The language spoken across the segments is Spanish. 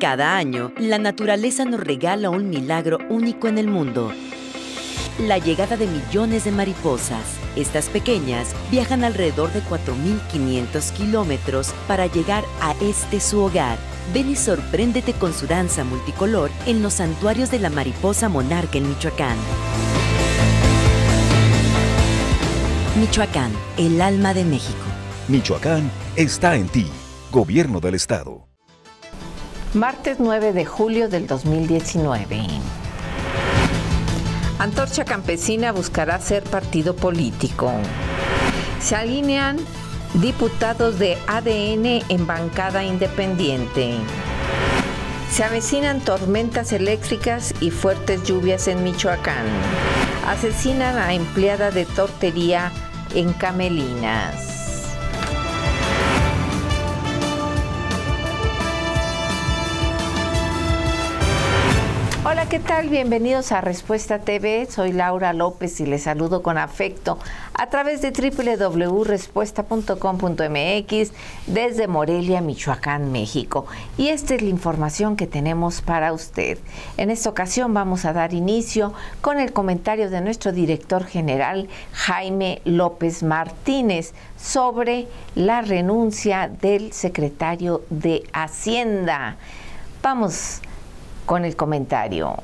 Cada año, la naturaleza nos regala un milagro único en el mundo. La llegada de millones de mariposas. Estas pequeñas viajan alrededor de 4.500 kilómetros para llegar a este su hogar. Ven y sorpréndete con su danza multicolor en los santuarios de la mariposa monarca en Michoacán. Michoacán, el alma de México. Michoacán está en ti. Gobierno del Estado martes 9 de julio del 2019. Antorcha Campesina buscará ser partido político. Se alinean diputados de ADN en bancada independiente. Se avecinan tormentas eléctricas y fuertes lluvias en Michoacán. Asesinan a empleada de tortería en Camelinas. Hola, ¿qué tal? Bienvenidos a Respuesta TV. Soy Laura López y les saludo con afecto a través de www.respuesta.com.mx desde Morelia, Michoacán, México. Y esta es la información que tenemos para usted. En esta ocasión vamos a dar inicio con el comentario de nuestro director general Jaime López Martínez sobre la renuncia del secretario de Hacienda. Vamos con el comentario.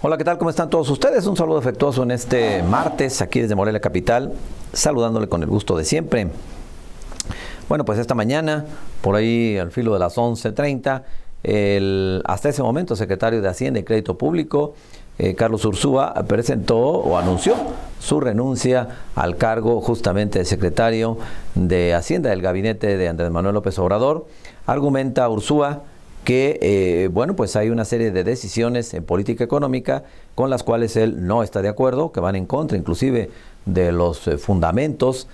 Hola, ¿qué tal? ¿Cómo están todos ustedes? Un saludo afectuoso en este martes, aquí desde Morelia Capital, saludándole con el gusto de siempre. Bueno, pues esta mañana, por ahí al filo de las 11.30, el, hasta ese momento secretario de Hacienda y Crédito Público eh, Carlos Ursúa presentó o anunció su renuncia al cargo justamente de secretario de Hacienda del gabinete de Andrés Manuel López Obrador. Argumenta Ursúa que, eh, bueno, pues hay una serie de decisiones en política económica con las cuales él no está de acuerdo, que van en contra inclusive de los eh, fundamentos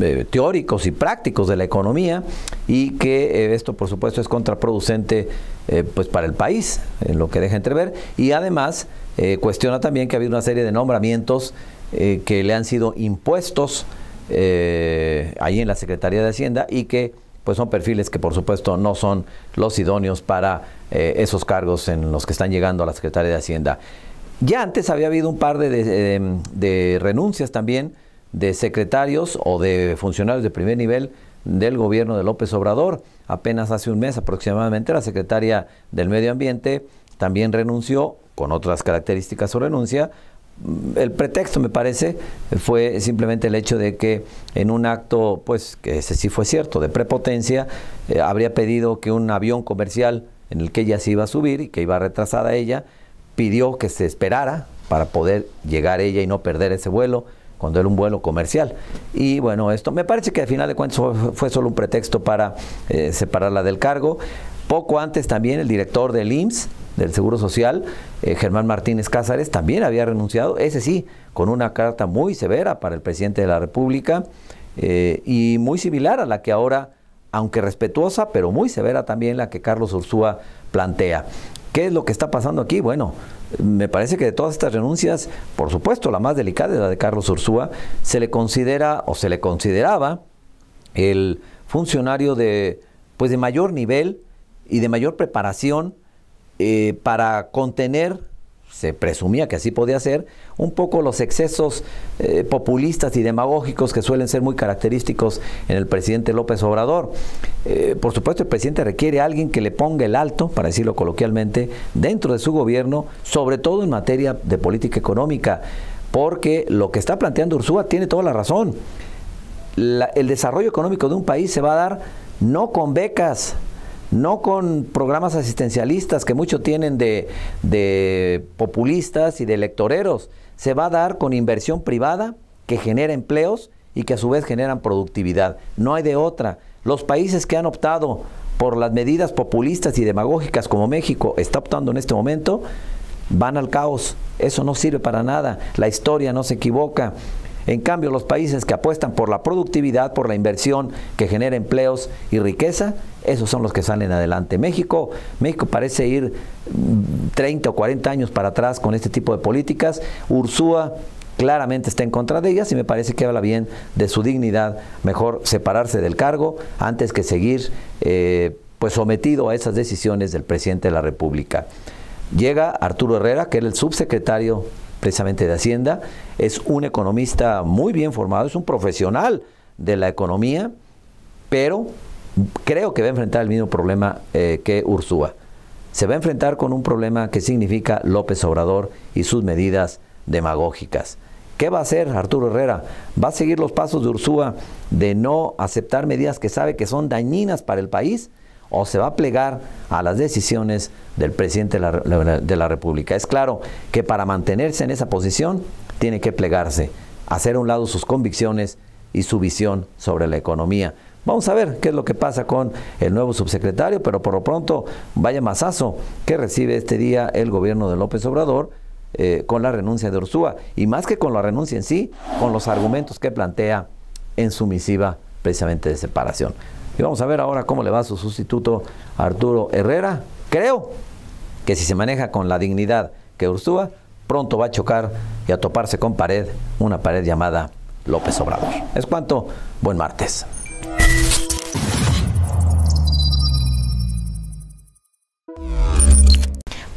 eh, teóricos y prácticos de la economía y que eh, esto por supuesto es contraproducente eh, pues para el país, en lo que deja entrever, y además cuestiona también que ha habido una serie de nombramientos que le han sido impuestos ahí en la Secretaría de Hacienda y que pues son perfiles que por supuesto no son los idóneos para esos cargos en los que están llegando a la Secretaría de Hacienda. Ya antes había habido un par de renuncias también, de secretarios o de funcionarios de primer nivel del gobierno de López Obrador. Apenas hace un mes aproximadamente la secretaria del Medio Ambiente también renunció, con otras características su renuncia. Mm, el pretexto, me parece, fue simplemente el hecho de que en un acto, pues, que ese sí fue cierto, de prepotencia, eh, habría pedido que un avión comercial en el que ella se iba a subir y que iba retrasada ella, pidió que se esperara para poder llegar ella y no perder ese vuelo cuando era un vuelo comercial. Y bueno, esto me parece que al final de cuentas fue solo un pretexto para eh, separarla del cargo. Poco antes también el director del IMSS, del Seguro Social, eh, Germán Martínez Cázares, también había renunciado, ese sí, con una carta muy severa para el presidente de la República eh, y muy similar a la que ahora, aunque respetuosa, pero muy severa también la que Carlos Ursúa plantea. ¿Qué es lo que está pasando aquí? Bueno, me parece que de todas estas renuncias, por supuesto, la más delicada es la de Carlos Ursúa, se le considera o se le consideraba el funcionario de, pues, de mayor nivel y de mayor preparación eh, para contener se presumía que así podía ser, un poco los excesos eh, populistas y demagógicos que suelen ser muy característicos en el presidente López Obrador. Eh, por supuesto, el presidente requiere a alguien que le ponga el alto, para decirlo coloquialmente, dentro de su gobierno, sobre todo en materia de política económica, porque lo que está planteando Ursúa tiene toda la razón. el desarrollo económico de un país se va a dar no con becas, no con programas asistencialistas que muchos tienen de, de, populistas y de electoreros. Se va a dar con inversión privada que genera empleos y que a su vez generan productividad. No hay de otra. Los países que han optado por las medidas populistas y demagógicas como México está optando en este momento, van al caos. Eso no sirve para nada. La historia no se equivoca. En cambio, los países que apuestan por la productividad, por la inversión que genera empleos y riqueza, esos son los que salen adelante. México, México parece ir 30 mm, o 40 años para atrás con este tipo de políticas. Ursúa claramente está en contra de ellas y me parece que habla bien de su dignidad. Mejor separarse del cargo antes que seguir eh, pues sometido a esas decisiones del presidente de la República. Llega Arturo Herrera, que es el subsecretario precisamente de Hacienda, es un economista muy bien formado, es un profesional de la economía, pero creo que va a enfrentar el mismo problema eh, que Ursúa. Se va a enfrentar con un problema que significa López Obrador y sus medidas demagógicas. ¿Qué va a hacer Arturo Herrera? ¿Va a seguir los pasos de Ursúa de no aceptar medidas que sabe que son dañinas para el país? ¿O se va a plegar a las decisiones del presidente de la, de la República? Es claro que para mantenerse en esa posición tiene que plegarse, hacer a un lado sus convicciones y su visión sobre la economía. Vamos a ver qué es lo que pasa con el nuevo subsecretario, pero por lo pronto vaya masazo que recibe este día el gobierno de López Obrador. Eh, con la renuncia de Ursúa y más que con la renuncia en sí, con los argumentos que plantea en su misiva precisamente de separación. Y vamos a ver ahora cómo le va a su sustituto Arturo Herrera. Creo que si se maneja con la dignidad que Ursúa, pronto va a chocar y a toparse con pared, una pared llamada López Obrador. Es cuanto, buen martes.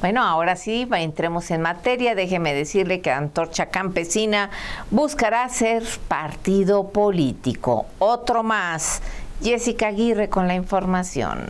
Bueno, ahora sí, entremos en materia. Déjeme decirle que Antorcha Campesina buscará ser partido político. Otro más. Jessica Aguirre con la información.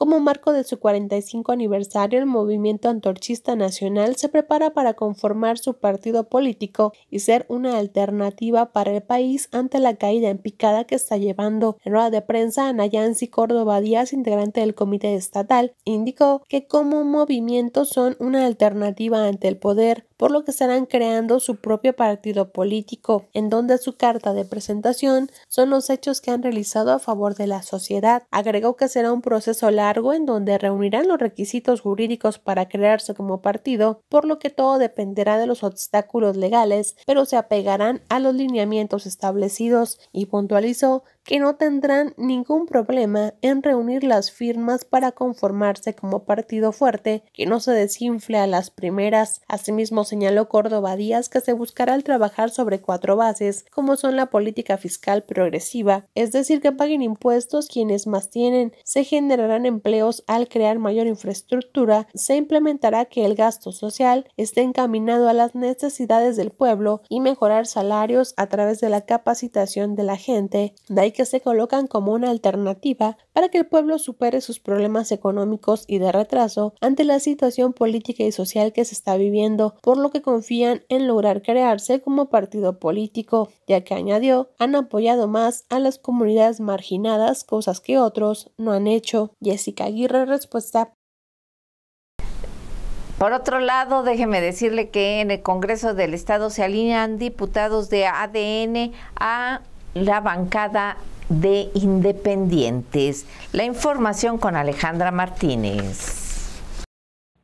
Como marco de su 45 aniversario, el movimiento antorchista nacional se prepara para conformar su partido político y ser una alternativa para el país ante la caída en picada que está llevando. En rueda de prensa, Anayansi Córdoba Díaz, integrante del comité estatal, indicó que como movimiento son una alternativa ante el poder, por lo que estarán creando su propio partido político, en donde su carta de presentación son los hechos que han realizado a favor de la sociedad. Agregó que será un proceso largo en donde reunirán los requisitos jurídicos para crearse como partido, por lo que todo dependerá de los obstáculos legales, pero se apegarán a los lineamientos establecidos y puntualizó que no tendrán ningún problema en reunir las firmas para conformarse como partido fuerte que no se desinfle a las primeras. Asimismo señaló Córdoba Díaz que se buscará trabajar sobre cuatro bases, como son la política fiscal progresiva, es decir, que paguen impuestos quienes más tienen, se generarán empleos al crear mayor infraestructura, se implementará que el gasto social esté encaminado a las necesidades del pueblo y mejorar salarios a través de la capacitación de la gente que se colocan como una alternativa para que el pueblo supere sus problemas económicos y de retraso ante la situación política y social que se está viviendo, por lo que confían en lograr crearse como partido político, ya que añadió, han apoyado más a las comunidades marginadas, cosas que otros no han hecho. Jessica Aguirre, respuesta por otro lado, déjeme decirle que en el Congreso del Estado se alinean diputados de ADN a la bancada de Independientes. La información con Alejandra Martínez.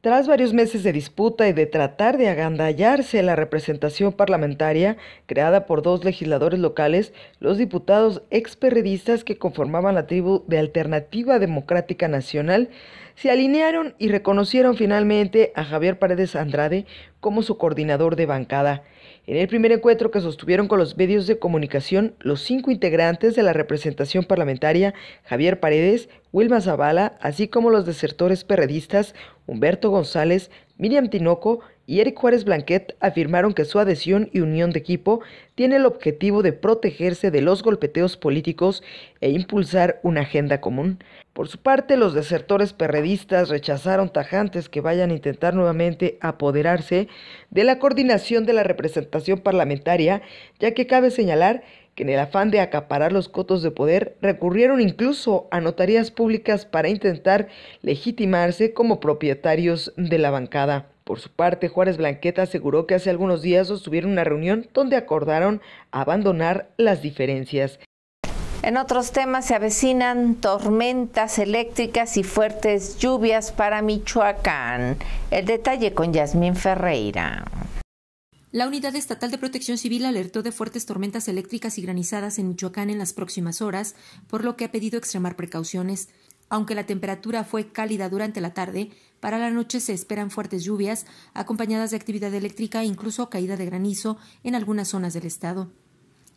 Tras varios meses de disputa y de tratar de agandallarse la representación parlamentaria creada por dos legisladores locales, los diputados experredistas que conformaban la tribu de Alternativa Democrática Nacional se alinearon y reconocieron finalmente a Javier Paredes Andrade como su coordinador de bancada. En el primer encuentro que sostuvieron con los medios de comunicación, los cinco integrantes de la representación parlamentaria, Javier Paredes, Wilma Zavala, así como los desertores perredistas, Humberto González, Miriam Tinoco y Eric Juárez Blanquet afirmaron que su adhesión y unión de equipo tiene el objetivo de protegerse de los golpeteos políticos e impulsar una agenda común. Por su parte, los desertores perredistas rechazaron tajantes que vayan a intentar nuevamente apoderarse de la coordinación de la representación parlamentaria, ya que cabe señalar que en el afán de acaparar los cotos de poder recurrieron incluso a notarías públicas para intentar legitimarse como propietarios de la bancada. Por su parte, Juárez Blanqueta aseguró que hace algunos días sostuvieron una reunión donde acordaron abandonar las diferencias. En otros temas se avecinan tormentas eléctricas y fuertes lluvias para Michoacán. El detalle con Yasmín Ferreira. La Unidad Estatal de Protección Civil alertó de fuertes tormentas eléctricas y granizadas en Michoacán en las próximas horas, por lo que ha pedido extremar precauciones. Aunque la temperatura fue cálida durante la tarde, para la noche se esperan fuertes lluvias, acompañadas de actividad eléctrica e incluso caída de granizo en algunas zonas del estado.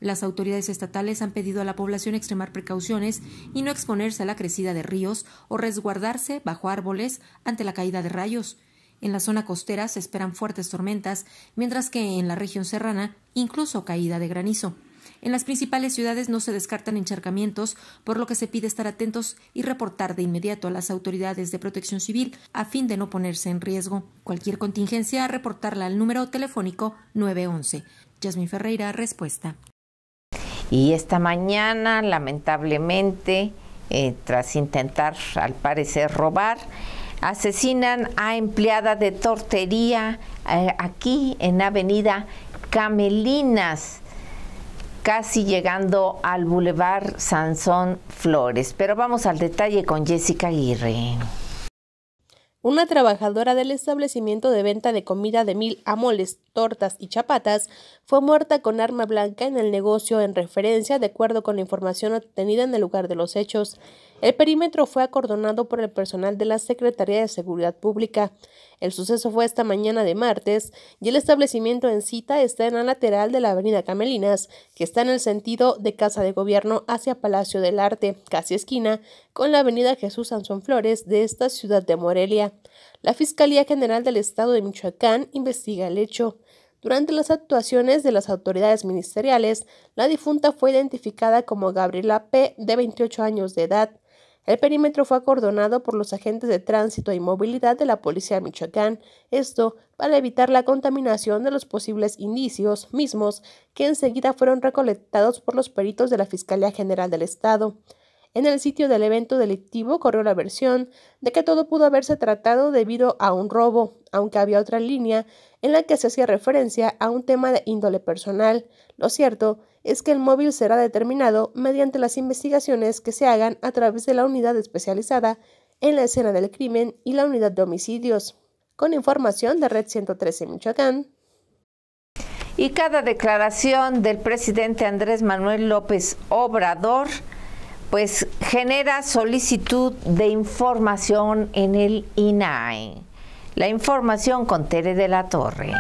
Las autoridades estatales han pedido a la población extremar precauciones y no exponerse a la crecida de ríos o resguardarse bajo árboles ante la caída de rayos. En la zona costera se esperan fuertes tormentas, mientras que en la región serrana incluso caída de granizo. En las principales ciudades no se descartan encharcamientos, por lo que se pide estar atentos y reportar de inmediato a las autoridades de protección civil a fin de no ponerse en riesgo. Cualquier contingencia, reportarla al número telefónico 911. Yasmin Ferreira, respuesta. Y esta mañana, lamentablemente, eh, tras intentar, al parecer, robar, Asesinan a empleada de tortería eh, aquí en Avenida Camelinas casi llegando al Boulevard Sansón Flores. Pero vamos al detalle con Jessica Aguirre. Una trabajadora del establecimiento de venta de comida de mil amoles, tortas y chapatas fue muerta con arma blanca en el negocio en referencia, de acuerdo con la información obtenida en el lugar de los hechos. El perímetro fue acordonado por el personal de la Secretaría de Seguridad Pública. El suceso fue esta mañana de martes y el establecimiento en cita está en la lateral de la avenida Camelinas, que está en el sentido de Casa de Gobierno hacia Palacio del Arte, casi esquina, con la avenida Jesús Sansón Flores de esta ciudad de Morelia. La Fiscalía General del Estado de Michoacán investiga el hecho. Durante las actuaciones de las autoridades ministeriales, la difunta fue identificada como Gabriela P., de 28 años de edad, el perímetro fue acordonado por los agentes de tránsito y e movilidad de la Policía de Michoacán, esto para evitar la contaminación de los posibles indicios mismos que enseguida fueron recolectados por los peritos de la Fiscalía General del Estado. En el sitio del evento delictivo corrió la versión de que todo pudo haberse tratado debido a un robo, aunque había otra línea en la que se hacía referencia a un tema de índole personal. Lo cierto es que el móvil será determinado mediante las investigaciones que se hagan a través de la unidad especializada en la escena del crimen y la unidad de homicidios. Con información de Red 113 Michoacán. Y cada declaración del presidente Andrés Manuel López Obrador pues genera solicitud de información en el INAE. La información con Tere de la Torre.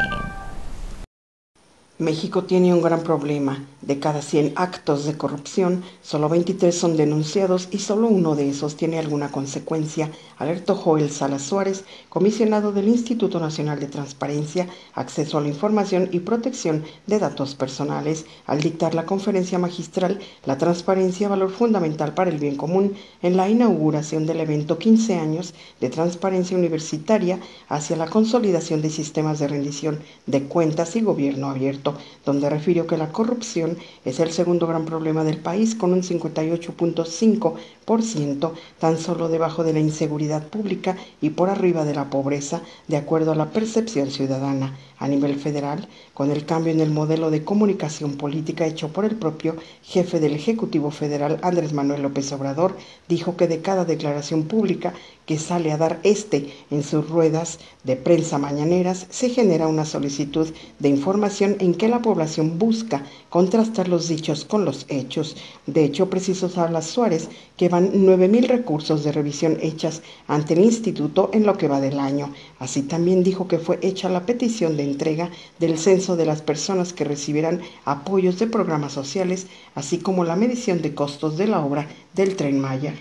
México tiene un gran problema, de cada 100 actos de corrupción, solo 23 son denunciados y solo uno de esos tiene alguna consecuencia, alertó Joel Salas Suárez, comisionado del Instituto Nacional de Transparencia, Acceso a la Información y Protección de Datos Personales, al dictar la conferencia magistral La Transparencia, Valor Fundamental para el Bien Común, en la inauguración del evento 15 años de transparencia universitaria hacia la consolidación de sistemas de rendición de cuentas y gobierno abierto, donde refirió que la corrupción es el segundo gran problema del país con un 58.5%, tan solo debajo de la inseguridad pública y por arriba de la pobreza, de acuerdo a la percepción ciudadana a nivel federal con el cambio en el modelo de comunicación política hecho por el propio jefe del Ejecutivo Federal, Andrés Manuel López Obrador, dijo que de cada declaración pública que sale a dar este en sus ruedas de prensa mañaneras se genera una solicitud de información en que la población busca contrastar los dichos con los hechos. De hecho, precisó Salas Suárez que van 9.000 recursos de revisión hechas ante el instituto en lo que va del año. Así también dijo que fue hecha la petición de entrega del censo de las personas que recibirán apoyos de programas sociales, así como la medición de costos de la obra del tren Maya,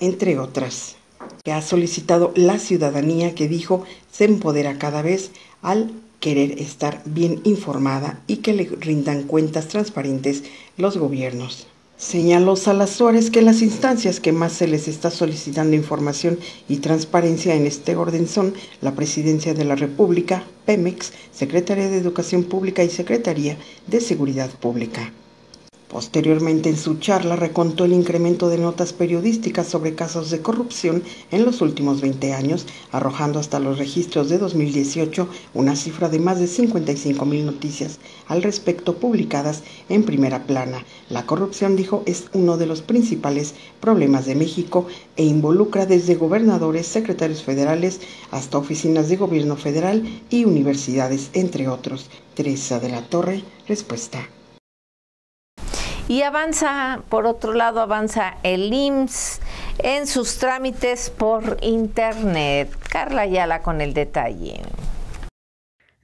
entre otras, que ha solicitado la ciudadanía que dijo se empodera cada vez al querer estar bien informada y que le rindan cuentas transparentes los gobiernos. Señaló Salas Suárez que las instancias que más se les está solicitando información y transparencia en este orden son la Presidencia de la República, Pemex, Secretaría de Educación Pública y Secretaría de Seguridad Pública. Posteriormente, en su charla, recontó el incremento de notas periodísticas sobre casos de corrupción en los últimos 20 años, arrojando hasta los registros de 2018 una cifra de más de 55 mil noticias al respecto publicadas en primera plana. La corrupción, dijo, es uno de los principales problemas de México e involucra desde gobernadores, secretarios federales, hasta oficinas de gobierno federal y universidades, entre otros. Teresa de la Torre, respuesta. Y avanza, por otro lado, avanza el IMSS en sus trámites por Internet. Carla Ayala con el detalle.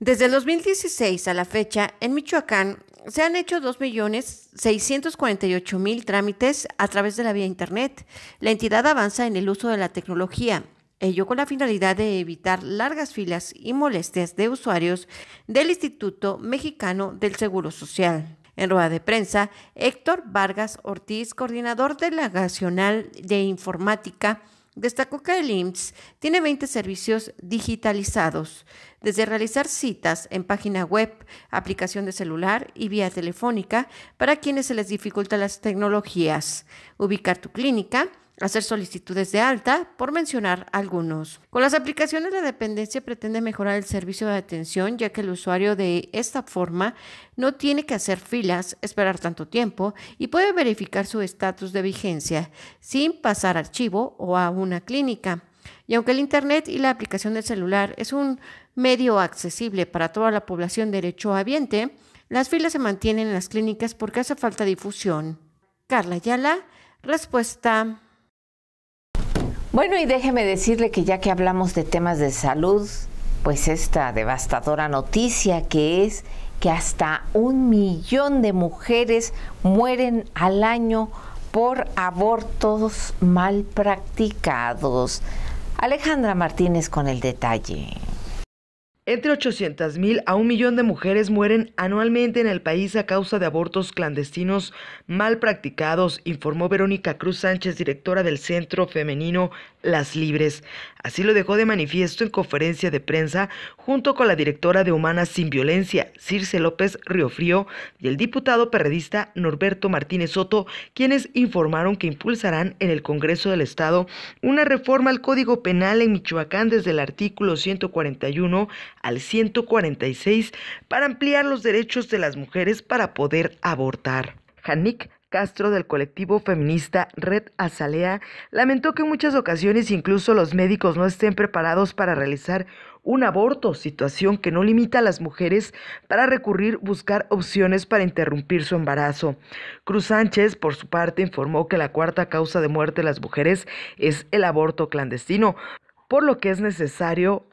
Desde el 2016 a la fecha, en Michoacán se han hecho 2.648.000 trámites a través de la vía Internet. La entidad avanza en el uso de la tecnología, ello con la finalidad de evitar largas filas y molestias de usuarios del Instituto Mexicano del Seguro Social. En rueda de prensa, Héctor Vargas Ortiz, coordinador de la Nacional de Informática, destacó que el IMSS tiene 20 servicios digitalizados, desde realizar citas en página web, aplicación de celular y vía telefónica para quienes se les dificultan las tecnologías, ubicar tu clínica, hacer solicitudes de alta, por mencionar algunos. Con las aplicaciones la dependencia pretende mejorar el servicio de atención, ya que el usuario de esta forma no tiene que hacer filas, esperar tanto tiempo y puede verificar su estatus de vigencia sin pasar archivo o a una clínica. Y aunque el Internet y la aplicación del celular es un medio accesible para toda la población derechohabiente, las filas se mantienen en las clínicas porque hace falta difusión. Carla Yala, respuesta bueno, y déjeme decirle que ya que hablamos de temas de salud, pues esta devastadora noticia que es que hasta un millón de mujeres mueren al año por abortos mal practicados. Alejandra Martínez con el detalle. Entre 800.000 a un millón de mujeres mueren anualmente en el país a causa de abortos clandestinos mal practicados, informó Verónica Cruz Sánchez, directora del Centro Femenino Las Libres. Así lo dejó de manifiesto en conferencia de prensa junto con la directora de Humanas Sin Violencia, Circe López Riofrío, y el diputado perredista Norberto Martínez Soto, quienes informaron que impulsarán en el Congreso del Estado una reforma al Código Penal en Michoacán desde el artículo 141 al 146 para ampliar los derechos de las mujeres para poder abortar. Janik Castro del colectivo feminista Red Azalea lamentó que en muchas ocasiones incluso los médicos no estén preparados para realizar un aborto, situación que no limita a las mujeres para recurrir buscar opciones para interrumpir su embarazo. Cruz Sánchez, por su parte, informó que la cuarta causa de muerte de las mujeres es el aborto clandestino, por lo que es necesario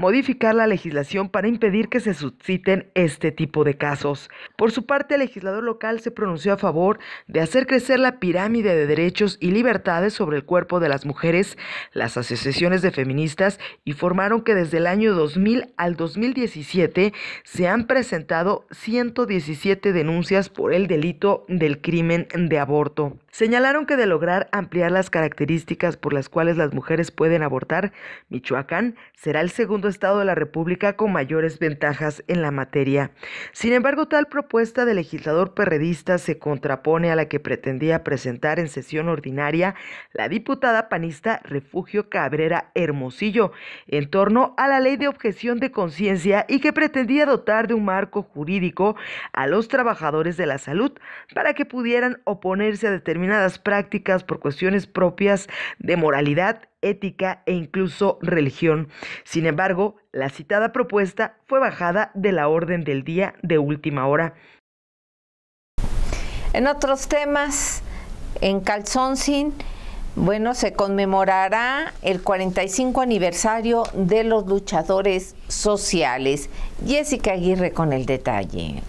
modificar la legislación para impedir que se susciten este tipo de casos. Por su parte, el legislador local se pronunció a favor de hacer crecer la pirámide de derechos y libertades sobre el cuerpo de las mujeres, las asociaciones de feministas informaron que desde el año 2000 al 2017 se han presentado 117 denuncias por el delito del crimen de aborto. Señalaron que de lograr ampliar las características por las cuales las mujeres pueden abortar, Michoacán será el segundo estado de la República con mayores ventajas en la materia. Sin embargo, tal propuesta del legislador perredista se contrapone a la que pretendía presentar en sesión ordinaria la diputada panista Refugio Cabrera Hermosillo en torno a la ley de objeción de conciencia y que pretendía dotar de un marco jurídico a los trabajadores de la salud para que pudieran oponerse a determinadas prácticas por cuestiones propias de moralidad ética e incluso religión. Sin embargo, la citada propuesta fue bajada de la orden del día de última hora. En otros temas, en Calzoncin, bueno, se conmemorará el 45 aniversario de los luchadores sociales. Jessica Aguirre con el detalle.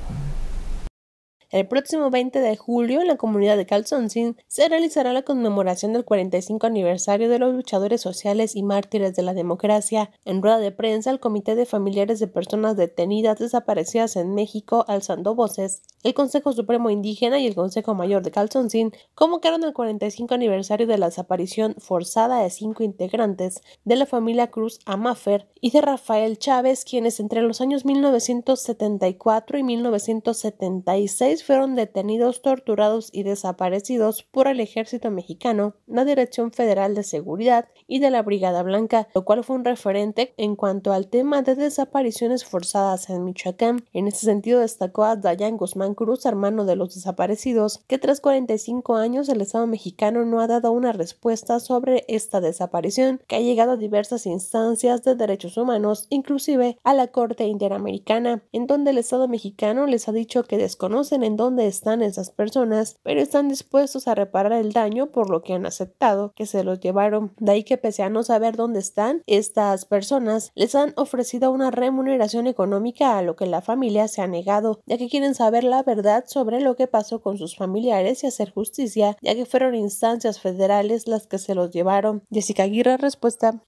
El próximo 20 de julio, en la comunidad de Calzoncín se realizará la conmemoración del 45 aniversario de los luchadores sociales y mártires de la democracia. En rueda de prensa, el Comité de Familiares de Personas Detenidas Desaparecidas en México, alzando voces, el Consejo Supremo Indígena y el Consejo Mayor de Calzoncín convocaron el 45 aniversario de la desaparición forzada de cinco integrantes de la familia Cruz Amafer y de Rafael Chávez, quienes entre los años 1974 y 1976 fueron detenidos, torturados y desaparecidos por el ejército mexicano, la Dirección Federal de Seguridad y de la Brigada Blanca, lo cual fue un referente en cuanto al tema de desapariciones forzadas en Michoacán. En ese sentido destacó a Dayan Guzmán Cruz, hermano de los desaparecidos, que tras 45 años el Estado mexicano no ha dado una respuesta sobre esta desaparición, que ha llegado a diversas instancias de derechos humanos, inclusive a la Corte Interamericana, en donde el Estado mexicano les ha dicho que desconocen dónde están esas personas, pero están dispuestos a reparar el daño por lo que han aceptado que se los llevaron. De ahí que pese a no saber dónde están estas personas, les han ofrecido una remuneración económica a lo que la familia se ha negado, ya que quieren saber la verdad sobre lo que pasó con sus familiares y hacer justicia, ya que fueron instancias federales las que se los llevaron. Jessica Aguirre, respuesta.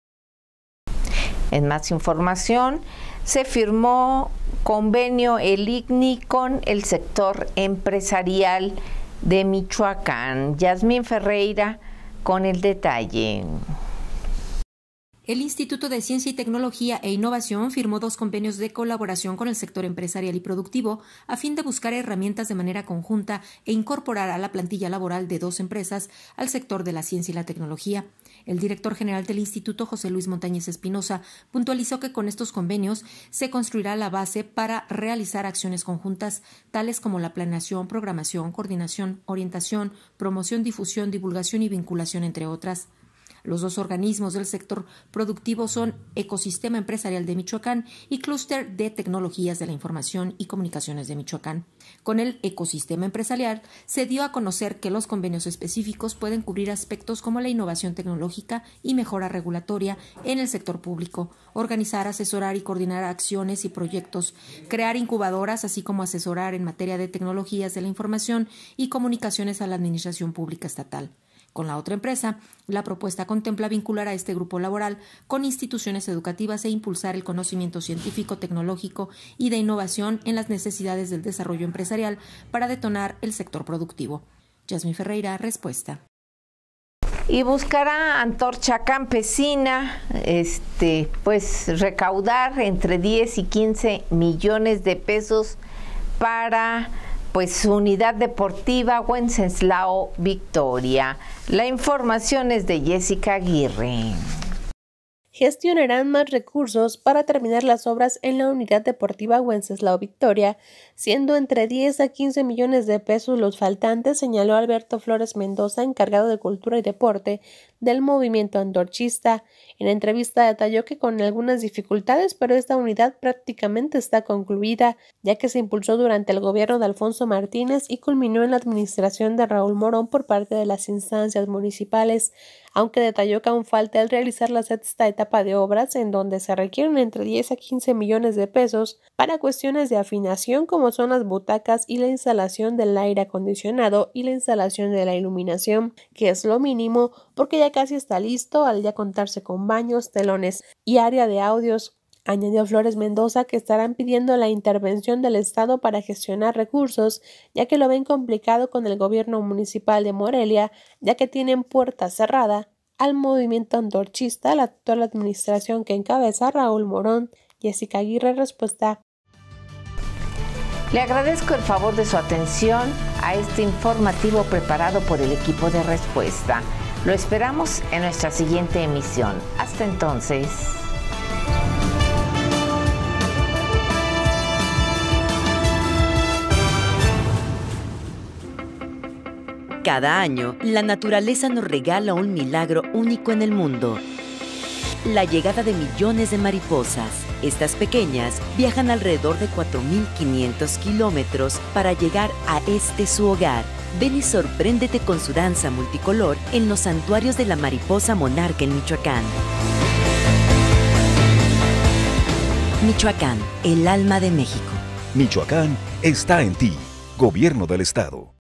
En más información, se firmó convenio el ICNI con el sector empresarial de Michoacán. Yasmín Ferreira con el detalle. El Instituto de Ciencia y Tecnología e Innovación firmó dos convenios de colaboración con el sector empresarial y productivo a fin de buscar herramientas de manera conjunta e incorporar a la plantilla laboral de dos empresas al sector de la ciencia y la tecnología. El director general del Instituto, José Luis Montañez Espinosa, puntualizó que con estos convenios se construirá la base para realizar acciones conjuntas, tales como la planeación, programación, coordinación, orientación, promoción, difusión, divulgación y vinculación, entre otras. Los dos organismos del sector productivo son Ecosistema Empresarial de Michoacán y Clúster de Tecnologías de la Información y Comunicaciones de Michoacán. Con el ecosistema empresarial se dio a conocer que los convenios específicos pueden cubrir aspectos como la innovación tecnológica y mejora regulatoria en el sector público, organizar, asesorar y coordinar acciones y proyectos, crear incubadoras, así como asesorar en materia de tecnologías de la información y comunicaciones a la administración pública estatal. Con la otra empresa, la propuesta contempla vincular a este grupo laboral con instituciones educativas e impulsar el conocimiento científico, tecnológico y de innovación en las necesidades del desarrollo empresarial para detonar el sector productivo. Jasmine Ferreira, respuesta. Y buscará Antorcha Campesina este, pues recaudar entre 10 y 15 millones de pesos para pues Unidad Deportiva Wenceslao Victoria. La información es de Jessica Aguirre. Gestionarán más recursos para terminar las obras en la Unidad Deportiva Wenceslao Victoria siendo entre 10 a 15 millones de pesos los faltantes, señaló Alberto Flores Mendoza, encargado de Cultura y Deporte del movimiento Andorchista. En entrevista detalló que con algunas dificultades, pero esta unidad prácticamente está concluida, ya que se impulsó durante el gobierno de Alfonso Martínez y culminó en la administración de Raúl Morón por parte de las instancias municipales, aunque detalló que aún falta el realizar la sexta etapa de obras, en donde se requieren entre 10 a 15 millones de pesos para cuestiones de afinación como son las butacas y la instalación del aire acondicionado y la instalación de la iluminación, que es lo mínimo porque ya casi está listo al ya contarse con baños, telones y área de audios Añadió Flores Mendoza que estarán pidiendo la intervención del Estado para gestionar recursos, ya que lo ven complicado con el gobierno municipal de Morelia, ya que tienen puerta cerrada al movimiento antorchista, la actual administración que encabeza Raúl Morón. Jessica Aguirre, respuesta le agradezco el favor de su atención a este informativo preparado por el equipo de respuesta. Lo esperamos en nuestra siguiente emisión. Hasta entonces. Cada año, la naturaleza nos regala un milagro único en el mundo. La llegada de millones de mariposas estas pequeñas viajan alrededor de 4.500 kilómetros para llegar a este su hogar. Ven y sorpréndete con su danza multicolor en los santuarios de la mariposa monarca en Michoacán. Michoacán, el alma de México. Michoacán está en ti. Gobierno del Estado.